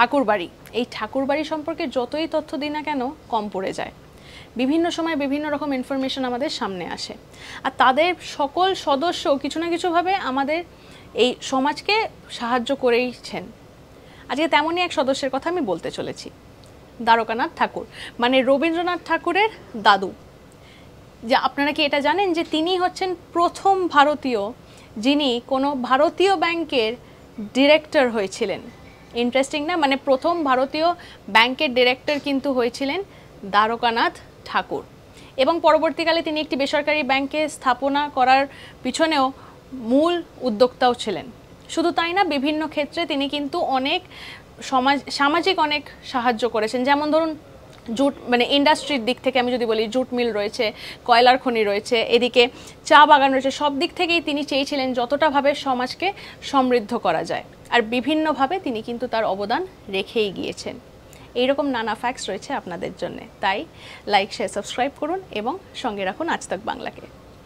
ঠাকুরবাড়ি এই ঠাকুরবাড়ি সম্পর্কে যতই তথ্য দিই না কেন কম পড়ে যায় বিভিন্ন সময় বিভিন্ন রকম ইনফরমেশন আমাদের সামনে আসে আর তাদের সকল সদস্য কিছু না কিছুভাবে আমাদের এই সমাজকে সাহায্য করেইছেন আজকে তেমনই এক সদস্যের কথা আমি বলতে চলেছি দ্বারকানাথ ঠাকুর মানে রবীন্দ্রনাথ ঠাকুরের দাদু যে আপনারা কি এটা জানেন যে তিনি হচ্ছেন প্রথম ভারতীয় যিনি কোনো ভারতীয় ব্যাংকের ডিরেক্টর হয়েছিলেন ইন্টারেস্টিং না মানে প্রথম ভারতীয় ব্যাংকের ডিরেক্টর কিন্তু হয়েছিলেন দ্বারকানাথ ঠাকুর এবং পরবর্তীকালে তিনি একটি বেসরকারি ব্যাংকে স্থাপনা করার পিছনেও মূল উদ্যোক্তাও ছিলেন শুধু তাই না বিভিন্ন ক্ষেত্রে তিনি কিন্তু অনেক সমাজ সামাজিক অনেক সাহায্য করেছেন যেমন ধরুন জুট মানে ইন্ডাস্ট্রির দিক থেকে আমি যদি বলি জুট মিল রয়েছে কয়লার খনি রয়েছে এদিকে চা বাগান রয়েছে সব দিক থেকেই তিনি চেয়েছিলেন যতটাভাবে সমাজকে সমৃদ্ধ করা যায় আর বিভিন্নভাবে তিনি কিন্তু তার অবদান রেখেই গিয়েছেন এইরকম নানা ফ্যাক্টস রয়েছে আপনাদের জন্য তাই লাইক শেয়ার সাবস্ক্রাইব করুন এবং সঙ্গে রাখুন আজ বাংলাকে